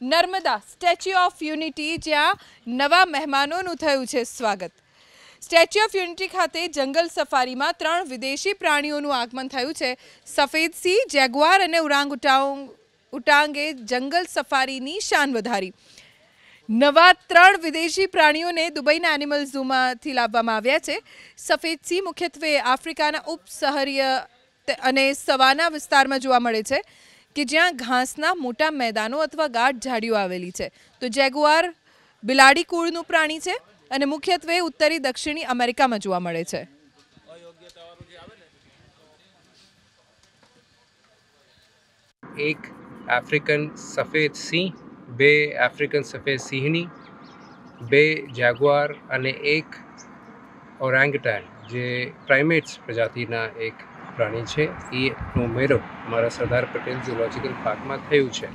Narmada statue of unity જ્યાં નવા મહેમાનોનું થયું છે સ્વાગત સ્ટેચ્યુ ઓફ યુનિટી ખાતે જંગલ સફારીમાં ત્રણ વિદેશી પ્રાણીઓનું આગમન થયું છે સફેદ સિંહ જેગવાર અને ઉરાંગ ઉટાંગ ઉટાંગે જંગલ સફારીની શાન વધારી નવા ત્રણ વિદેશી પ્રાણીઓને દુબઈના એનિમલ ઝૂમાંથી લાવવામાં આવ્યા છે સફેદ સિંહ મુખ્યત્વે આફ્રિકાના ઉપસહરીય અને સવાના વિસ્તારમાં જોવા મળે છે કે જ્યાં ઘાસના મોટા મેદાનો અથવા ગાઢ ઝાડીઓ આવેલી છે તો જેગુઆર બિલાડી કુળનું પ્રાણી છે અને મુખ્યત્વે ઉત્તરી દક્ષિણી અમેરિકામાં જોવા મળે છે એક આફ્રિકન સફેદ સિંહ બે આફ્રિકન સફેદ સિંહની બે જાગવાર અને એક ઓરાંગટાન જે પ્રાઇમેટ્સ પ્રજાતિના એક પ્રાણી છે એનો ઉમેરો અમારા સરદાર પટેલ ઝૂલોજિકલ પાર્કમાં થયું છે